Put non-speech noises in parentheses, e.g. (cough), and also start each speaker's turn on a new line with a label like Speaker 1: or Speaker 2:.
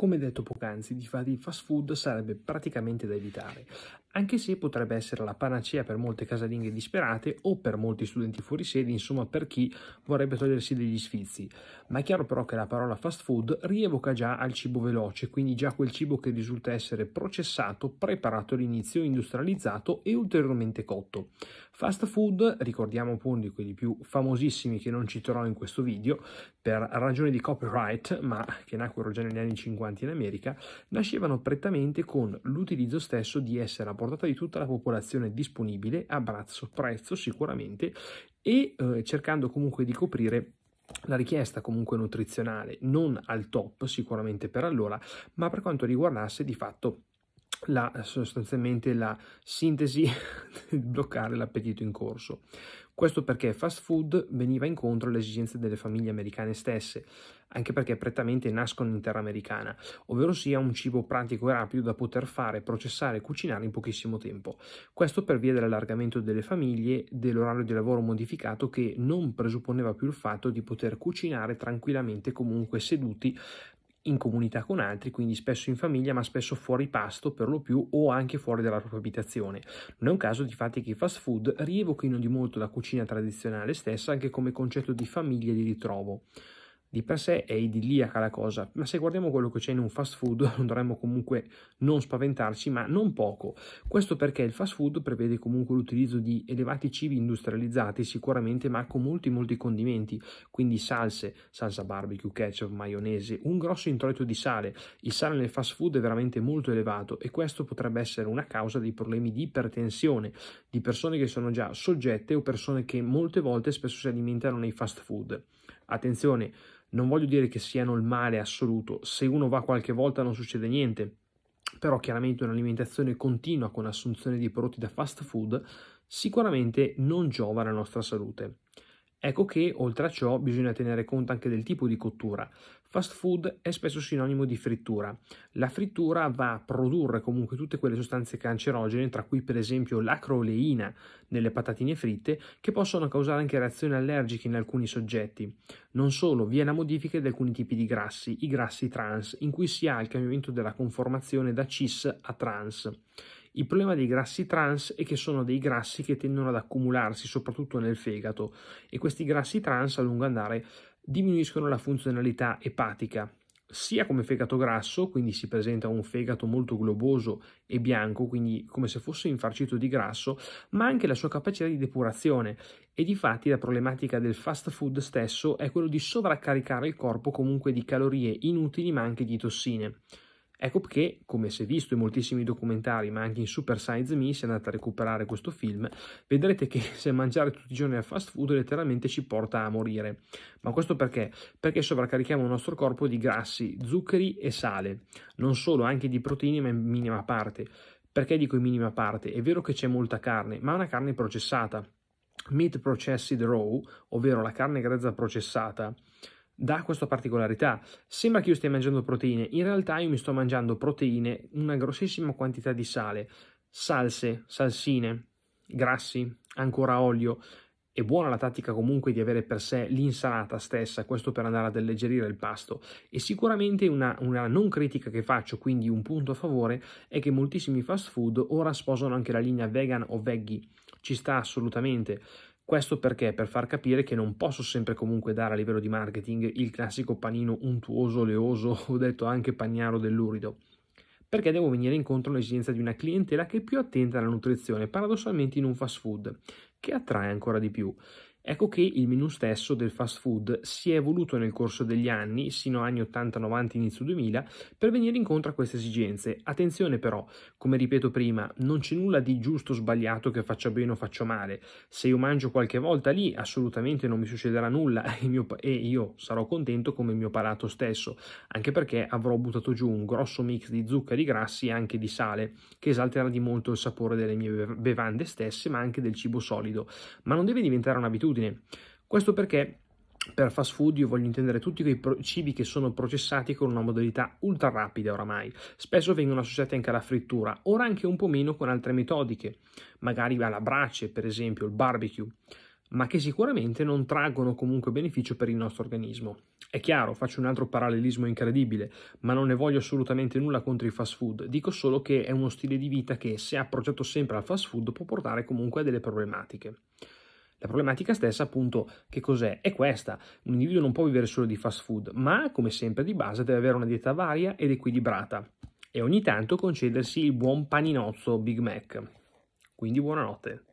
Speaker 1: Come detto poc'anzi, di fare il fast food sarebbe praticamente da evitare, anche se potrebbe essere la panacea per molte casalinghe disperate o per molti studenti fuori sede, insomma per chi vorrebbe togliersi degli sfizi. Ma è chiaro però che la parola fast food rievoca già al cibo veloce, quindi già quel cibo che risulta essere processato, preparato all'inizio, industrializzato e ulteriormente cotto. Fast food, ricordiamo appunto di quelli più famosissimi che non citerò in questo video, per ragioni di copyright, ma che nacquero già negli anni 50 avanti in America, nascevano prettamente con l'utilizzo stesso di essere a portata di tutta la popolazione disponibile a brazzo prezzo sicuramente e eh, cercando comunque di coprire la richiesta comunque nutrizionale non al top sicuramente per allora, ma per quanto riguardasse di fatto la, sostanzialmente la sintesi (laughs) di bloccare l'appetito in corso. Questo perché fast food veniva incontro alle esigenze delle famiglie americane stesse, anche perché prettamente nascono in terra americana, ovvero sia un cibo pratico e rapido da poter fare, processare e cucinare in pochissimo tempo. Questo per via dell'allargamento delle famiglie, dell'orario di lavoro modificato che non presupponeva più il fatto di poter cucinare tranquillamente comunque seduti in comunità con altri, quindi spesso in famiglia, ma spesso fuori pasto per lo più o anche fuori dalla propria abitazione. Non è un caso di fatti che i fast food rievochino di molto la cucina tradizionale stessa anche come concetto di famiglia e di ritrovo. Di per sé è idilliaca la cosa, ma se guardiamo quello che c'è in un fast food (laughs) dovremmo comunque non spaventarci, ma non poco. Questo perché il fast food prevede comunque l'utilizzo di elevati cibi industrializzati sicuramente, ma con molti molti condimenti, quindi salse, salsa barbecue, ketchup, maionese, un grosso introito di sale. Il sale nel fast food è veramente molto elevato e questo potrebbe essere una causa dei problemi di ipertensione di persone che sono già soggette o persone che molte volte spesso si alimentano nei fast food. Attenzione! Non voglio dire che siano il male assoluto, se uno va qualche volta non succede niente, però chiaramente un'alimentazione continua con assunzione di prodotti da fast food sicuramente non giova alla nostra salute. Ecco che, oltre a ciò, bisogna tenere conto anche del tipo di cottura. Fast food è spesso sinonimo di frittura. La frittura va a produrre comunque tutte quelle sostanze cancerogene, tra cui per esempio l'acroleina nelle patatine fritte, che possono causare anche reazioni allergiche in alcuni soggetti. Non solo, vi è la modifica di alcuni tipi di grassi, i grassi trans, in cui si ha il cambiamento della conformazione da cis a trans. Il problema dei grassi trans è che sono dei grassi che tendono ad accumularsi soprattutto nel fegato e questi grassi trans a lungo andare diminuiscono la funzionalità epatica sia come fegato grasso, quindi si presenta un fegato molto globoso e bianco, quindi come se fosse infarcito di grasso, ma anche la sua capacità di depurazione. E difatti la problematica del fast food stesso è quello di sovraccaricare il corpo comunque di calorie inutili ma anche di tossine. Ecco perché, come si è visto in moltissimi documentari, ma anche in Super Size Me, se andate a recuperare questo film, vedrete che (laughs) se mangiare tutti i giorni al fast food letteralmente ci porta a morire. Ma questo perché? Perché sovraccarichiamo il nostro corpo di grassi, zuccheri e sale, non solo, anche di proteine, ma in minima parte. Perché dico in minima parte? È vero che c'è molta carne, ma una carne processata. Meat processed raw, ovvero la carne grezza processata, dà questa particolarità. Sembra che io stia mangiando proteine, in realtà io mi sto mangiando proteine, una grossissima quantità di sale, salse, salsine, grassi, ancora olio. È buona la tattica comunque di avere per sé l'insalata stessa, questo per andare ad alleggerire il pasto. E sicuramente una, una non critica che faccio, quindi un punto a favore, è che moltissimi fast food ora sposano anche la linea vegan o veggie. Ci sta assolutamente. Questo perché per far capire che non posso sempre comunque dare a livello di marketing il classico panino untuoso, oleoso (laughs) o detto anche pagnaro dell'urido. Perché devo venire incontro all'esigenza di una clientela che è più attenta alla nutrizione, paradossalmente in un fast food, che attrae ancora di più. Ecco che il menu stesso del fast food si è evoluto nel corso degli anni, sino agli 80-90 inizio 2000, per venire incontro a queste esigenze. Attenzione però, come ripeto prima, non c'è nulla di giusto o sbagliato che faccia bene o faccia male. Se io mangio qualche volta lì, assolutamente non mi succederà nulla (laughs) e, mio, e io sarò contento come il mio palato stesso, anche perché avrò buttato giù un grosso mix di zuccheri grassi e anche di sale, che esalterà di molto il sapore delle mie bevande stesse, ma anche del cibo solido. Ma non deve diventare un'abitudine abitudine. Questo perché per fast food io voglio intendere tutti quei cibi che sono processati con una modalità ultra rapida oramai. Spesso vengono associati anche alla frittura, ora anche un po' meno con altre metodiche, magari alla brace, per esempio, il barbecue, ma che sicuramente non traggono comunque beneficio per il nostro organismo. È chiaro, faccio un altro parallelismo incredibile, ma non ne voglio assolutamente nulla contro i fast food, dico solo che è uno stile di vita che, se approcciato sempre al fast food, può portare comunque a delle problematiche. La problematica stessa, appunto, che cos'è? È questa. Un individuo non può vivere solo di fast food, ma, come sempre di base, deve avere una dieta varia ed equilibrata e ogni tanto concedersi il buon paninozzo Big Mac. Quindi buonanotte.